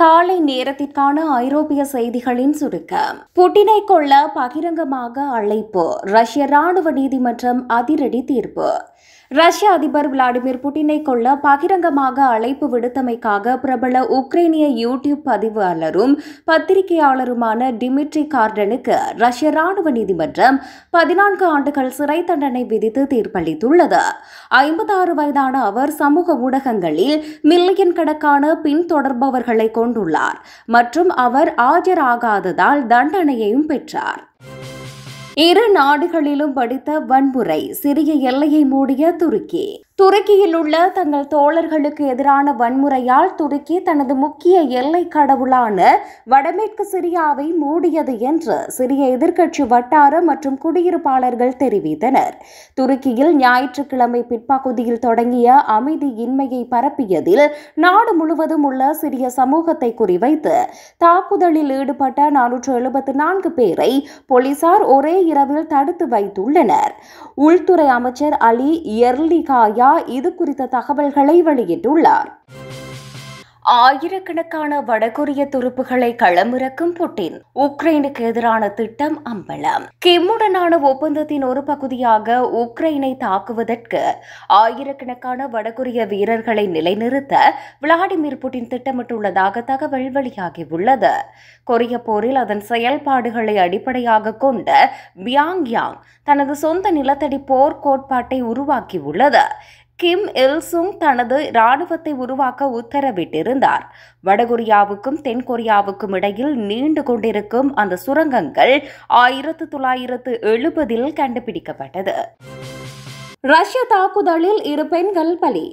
காலை நேரத்திற்கான ஐரோப்பிய செய்திகளின் சுருக்கம் புட்டினை கொள்ள பகிரங்கமாக அழைப்பு ரஷ்ய ராணுவ நீதிமன்றம் அதிரடி தீர்ப்பு ரஷ்ய அதிபர் விளாடிமிர் புட்டினை கொள்ள பகிரங்கமாக அழைப்பு விடுத்தமைக்காக பிரபல உக்ரைனிய யூடியூப் பதிவாளரும் பத்திரிகையாளருமான டிமிட்ரி கார்டனுக்கு ரஷ்ய ராணுவ நீதிமன்றம் பதினான்கு ஆண்டுகள் சிறை தண்டனை விதித்து தீர்ப்பளித்துள்ளது ஐம்பத்தாறு வயதான அவர் சமூக ஊடகங்களில் மில்லியன் கணக்கான பின்தொடர்பவர்களை கொண்டுள்ளார் மற்றும் அவர் ஆஜராகாததால் தண்டனையையும் பெற்றார் இரு நாடுகளிலும் படித்த வன்முறை சிறிய எல்லையை மூடிய துருக்கி துருக்கியில் உள்ள தங்கள் தோழர்களுக்கு எதிரான வன்முறையால் துருக்கி தனது முக்கிய எல்லை கடவுளான வடமேற்கு சிரியாவை மூடியது என்று சிறிய எதிர்க்கட்சி வட்டாரம் மற்றும் குடியிருப்பாளர்கள் தெரிவித்தனர் துருக்கியில் ஞாயிற்றுக்கிழமை பிற்பகுதியில் தொடங்கிய அமைதியின்மையை பரப்பியதில் நாடு முழுவதும் உள்ள சிறிய சமூகத்தை குறிவைத்து தாக்குதலில் ஈடுபட்ட நானூற்று எழுபத்து நான்கு பேரை போலீசார் ஒரே இரவில் தடுத்து வைத்துள்ளனர் உள்துறை அமைச்சர் அலி எர்லிகாயா இது குறித்த தகவல்களை வெளியிட்டுள்ளார் ஆயிரக்கணக்கான வடகொரிய துருப்புகளை களமிறக்கும் புட்டின் உக்ரைனுக்கு எதிரான திட்டம் அம்பலம் கிம்முடனான ஒப்பந்தத்தின் ஒரு பகுதியாக உக்ரைனை தாக்குவதற்கு ஆயிரக்கணக்கான வடகொரிய வீரர்களை நிலைநிறுத்த விளாடிமிர் புட்டின் திட்டமிட்டுள்ளதாக தகவல் வெளியாகியுள்ளது கொரிய போரில் அதன் செயல்பாடுகளை அடிப்படையாக கொண்ட பியாங் யாங் தனது சொந்த நிலத்தடி போர் கோட்பாட்டை உருவாக்கியுள்ளது கிம் இல்சுங் தனது இராணுவத்தை உருவாக்க உத்தரவிட்டிருந்தார் வடகொரியாவுக்கும் தென்கொரியாவுக்கும் இடையில் நீண்டு கொண்டிருக்கும் அந்த சுரங்கங்கள் ஆயிரத்து தொள்ளாயிரத்து எழுபதில் கண்டுபிடிக்கப்பட்டது ரஷ்ய தாக்குதலில் இரு பெண்கள் பலி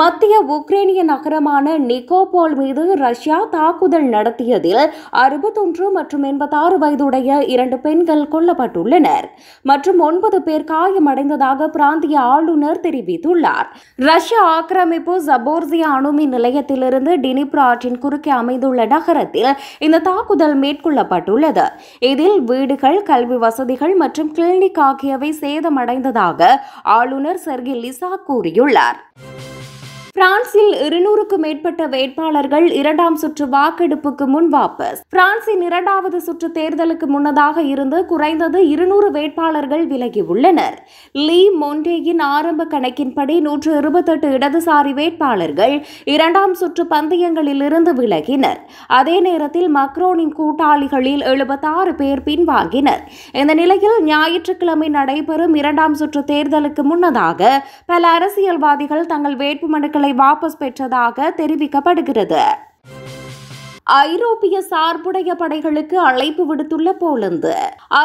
மத்திய உக்ரைனிய நகரமான நிக்கோபோல் மீது ரஷ்யா தாக்குதல் நடத்தியதில் அறுபத்தொன்று மற்றும் எண்பத்தாறு வயதுடைய இரண்டு பெண்கள் கொல்லப்பட்டுள்ளனர் மற்றும் ஒன்பது பேர் காயமடைந்ததாக பிராந்திய ஆளுநர் தெரிவித்துள்ளார் ரஷ்ய ஆக்கிரமிப்பு ஜபோர்சியா அணுமின் நிலையத்திலிருந்து டினிப்ரா ஆற்றின் குறுக்கே அமைந்துள்ள நகரத்தில் இந்த தாக்குதல் மேற்கொள்ளப்பட்டுள்ளது இதில் வீடுகள் கல்வி வசதிகள் மற்றும் கிளினிக் ஆகியவை சேதமடைந்ததாக ஆளுநர் செர்கி லிசா கூறியுள்ளார் பிரான்சில் இருநூறுக்கும் மேற்பட்ட வேட்பாளர்கள் இரண்டாம் சுற்று வாக்கெடுப்புக்கு முன் வாபஸ் பிரான்சின் இரண்டாவது சுற்று தேர்தலுக்கு முன்னதாக இருந்து குறைந்தது இருநூறு வேட்பாளர்கள் விலகியுள்ளனர் லீ மொண்டேயின் ஆரம்ப கணக்கின்படி நூற்று இருபத்தெட்டு இடதுசாரி வேட்பாளர்கள் இரண்டாம் சுற்று பந்தயங்களில் இருந்து விலகினர் அதே நேரத்தில் மக்ரோனின் கூட்டாளிகளில் எழுபத்தாறு பேர் பின்வாங்கினர் இந்த நிலையில் ஞாயிற்றுக்கிழமை நடைபெறும் இரண்டாம் சுற்று தேர்தலுக்கு முன்னதாக பல அரசியல்வாதிகள் தங்கள் வேட்புமனுக்களை பொருட்களை வாபஸ் பெற்றதாக தெரிவிக்கப்படுகிறது ஐரோப்பிய சார்புடைய படைகளுக்கு அழைப்பு விடுத்துள்ள போலந்து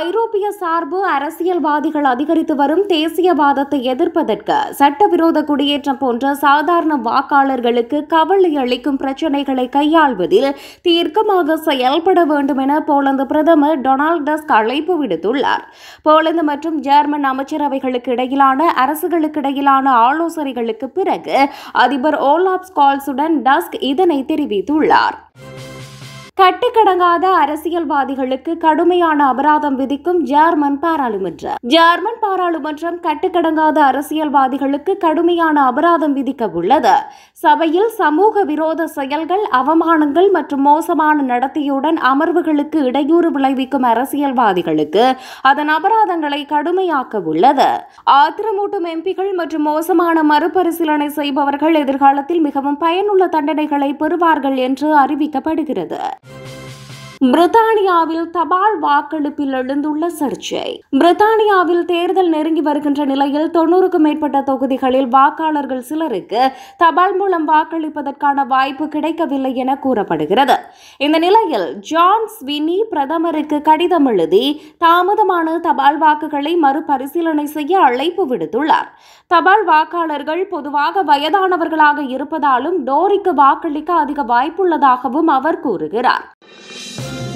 ஐரோப்பிய சார்பு அரசியல்வாதிகள் அதிகரித்து வரும் தேசியவாதத்தை எதிர்ப்பதற்கு சட்டவிரோத குடியேற்றம் போன்ற சாதாரண வாக்காளர்களுக்கு கவலை அளிக்கும் பிரச்சினைகளை கையாள்வதில் தீர்க்கமாக செயல்பட வேண்டும் என போலந்து பிரதமர் டொனால்ட் டஸ்க் அழைப்பு விடுத்துள்ளார் போலந்து மற்றும் ஜெர்மன் அமைச்சரவைகளுக்கு இடையிலான அரசுகளுக்கு இடையிலான ஆலோசனைகளுக்கு பிறகு அதிபர் ஓலாப் கால்ஸுடன் டஸ்க் இதனை தெரிவித்துள்ளார் கட்டுக்கடங்காத அரசியல்வாதிகளுக்கு கடுமையான அபராதம் விதிக்கும் ஜேர்மன் பாராளுமன்றம் ஜேர்மன் பாராளுமன்றம் கட்டுக்கடங்காத அரசியல்வாதிகளுக்கு கடுமையான அபராதம் விதிக்க உள்ளது சபையில் சமூக விரோத செயல்கள் அவமானங்கள் மற்றும் மோசமான நடத்தையுடன் அமர்வுகளுக்கு இடையூறு விளைவிக்கும் அரசியல்வாதிகளுக்கு அதன் அபராதங்களை கடுமையாக்க உள்ளது ஆத்திரமூட்டும் எம்பிகள் மற்றும் மோசமான மறுபரிசீலனை செய்பவர்கள் எதிர்காலத்தில் மிகவும் பயனுள்ள தண்டனைகளை பெறுவார்கள் என்று அறிவிக்கப்படுகிறது பிரித்தானியாவில் தபால் வாக்கெடுப்பில் எழுந்துள்ள சர்ச்சை பிரித்தானியாவில் தேர்தல் நெருங்கி வருகின்ற நிலையில் தொன்னூறுக்கும் மேற்பட்ட தொகுதிகளில் வாக்காளர்கள் சிலருக்கு தபால் மூலம் வாக்களிப்பதற்கான வாய்ப்பு கிடைக்கவில்லை என கூறப்படுகிறது இந்த நிலையில் ஜான்ஸ் வினி பிரதமருக்கு கடிதம் எழுதி தாமதமான தபால் வாக்குகளை மறுபரிசீலனை செய்ய அழைப்பு விடுத்துள்ளார் தபால் வாக்காளர்கள் பொதுவாக வயதானவர்களாக இருப்பதாலும் டோரிக்கு வாக்களிக்க அதிக வாய்ப்புள்ளதாகவும் அவர் கூறுகிறார் Thank you.